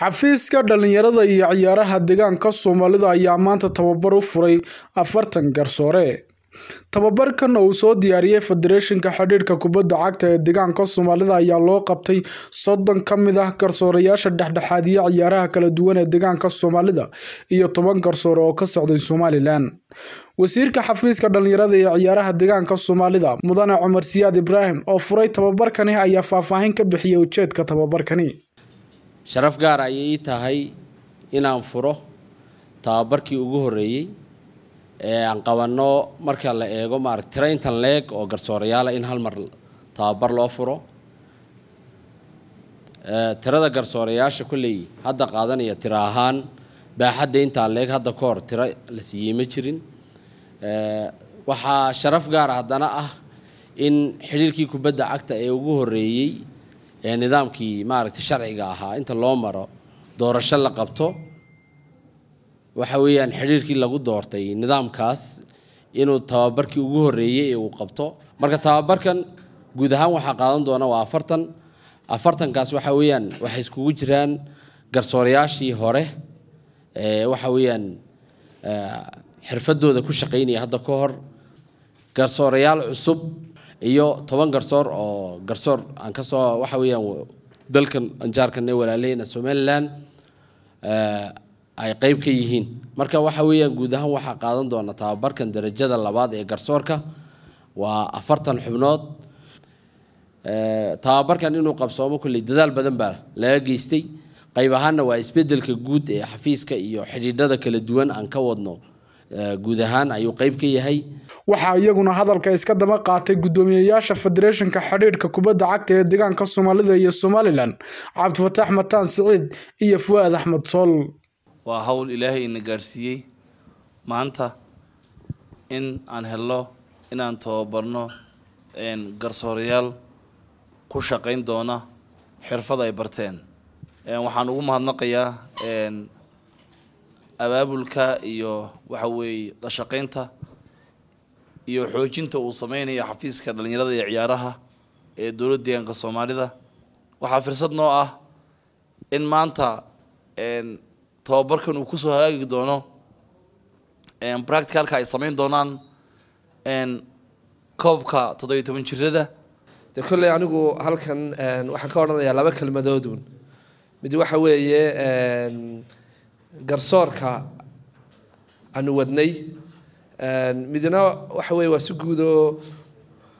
xafiiska dhalinyarada iyo ciyaaraha deegaanka soomaalida ayaa maanta tababar u furay afartan garsoore tababarkan uu soo diyaariyey federeeshinka xidhiirhka kubadda cagta ee deegaanka soomaalida ayaa loo qabtay soddon ka mid ah garsoorayaasha dhexdhexaadiya ciyaaraha kala duwan ee deegaanka soomaalida iyo toban garsoore oo ka socday somalilan wasiirka xafiiska dhallinyarada iyo ciyaaraha deegaanka soomaalida mudane cumar siyaad ibraahim oo furay tababarkani ayaa faahfaahin ka bixiyey ujeedka tababarkani sharaf gaar ayay ii tahay inaan furo tababarkii ugu horeeyey ee aan qabanno marka la eego maarata tiraintan leeg oo garsoorayaala in hal mar tababar loo furo tirada garsoorayaasha kolley hadda qaadanaya tiro ahaan baaxadda intaa leeg hadda ka hor tiro la siiyey ma jirin waxaa sharaf gaara haddana ah in xidhiirkii kubadda cagta ee ugu horreeyey ee nidaamkii maaragtay sharciga ahaa inta loo maro doorasho la qabto waxa weeyaan xidhiirkii lagu doortay nidaamkaas inuu tababarkii ugu horreeyey ee uu qabto marka tababarkan guud ahaan waxaa qaadan doona waa afartan afartankaas waxa weeyaan waxay iskugu jiraan garsoorayaashii hore ee waxa weeyaan xirfadooda ku shaqaynaya hadda ka hor garsoorayaal cusub iyo toban garsoor oo garsoor aan kasoo waxa weyaan dalkan anjaarkane walaaleyna somalilan eh, ay qeyb ka yihiin marka waxa weyaan guud ahaan waxaa qaadan doona tababarkan darajada labaad ee garsoorka waa afartan xubnood eh, tababarkan inuu qabsoomo kulley dadaal badan baa laga geystay qayb ahaanna waa isbedelka guud ee xafiiska iyo xidhiidhada kala duwan aan ka wadno eh, guud ahaan ayuu qeyb ka yahay waxaa iyaguna hadalka iska daba qaatay guddoomiyeyaasha federeeshanka xidhiidhka kubadda cagta ee deegaanka soomaalida iyo somalilan cabdifataax mataan siciid iyo fuwaad axmed sool waa hawl ilaahay ina gaarsiiyey maanta in aan helno inaan tababarno garsoorayaal ku shaqayn doona xirfad ay barteen waxaan ugu mahadnaqayaa abaabulka iyo waxa weeye la shaqaynta iyo xoojinta uu samaynayo xafiiska dhalinyarada iyo ciyaaraha ee dowladda deegaanka soomaalida waxaa firsad noo ah in maanta tobabarkan uu kusoo hagaagi doono practicalka ay samayn doonaan koobka toddobiyo toban jirada de kolley anigu halkan waxaan ka odhanayaa laba kelmadoodun mid waxa weeye garsoorka aanu wadnay midna waxa weye waa si guud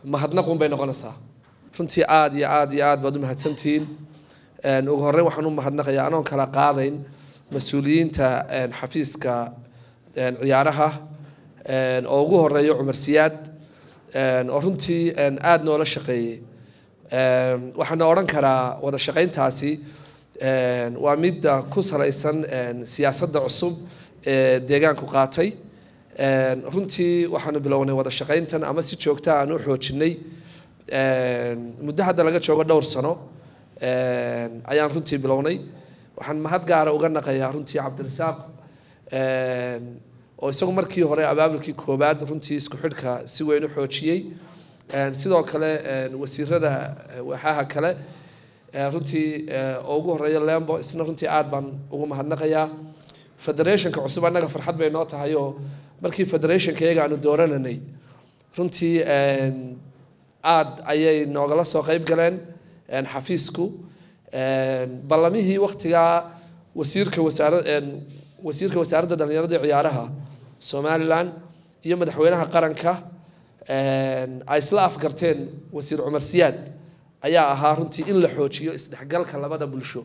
mahadnaqun bay noqonaysaa runtii aad iyo aad iyo aad baad u mahadsantihiin ugu horreyn waxaan u mahadnaqaya anoon kala qaadayn mas-uuliyiinta xafiiska ciyaaraha oo ugu horeeyo cumar siyaad oo runtii aada noola shaqeeyey waxaana odhan karaa wada shaqayntaasi waa midda ku salaysan siyaasadda cusub ee deegaanku qaatay runtii waxaanu bilownay wada shaqayntan ama si joogta aan u xoojinay muddo hadda laga joogo dhowr sano ayaan runtii bilownay waxaan mahad gaara uga naqayaa runtii cabdirasaaq oo isagu markii hore abaabulkii koobaad runtii isku xidhka si weyn u xoojiyey sidoo kale wasiirada waaxaha kale runtii oo ugu horeeya lembo isna runtii aad baan ugu mahadnaqayaa federationka cusub annaga farxad bay noo tahayoo markii federationka iyaga aanu doorananay runtii aada ayay noogala soo qeyb galeen xafiisku ballamihii waktigaa wasiirka wasaara wasiirka wasaaradda dhalinyarada ciyaaraha somalilan iyo madaxweynaha qaranka ay isla afgarteen wasiir cumar siyaad ayaa ahaa runtii in la xoojiyo isdhexgalka labada bulsho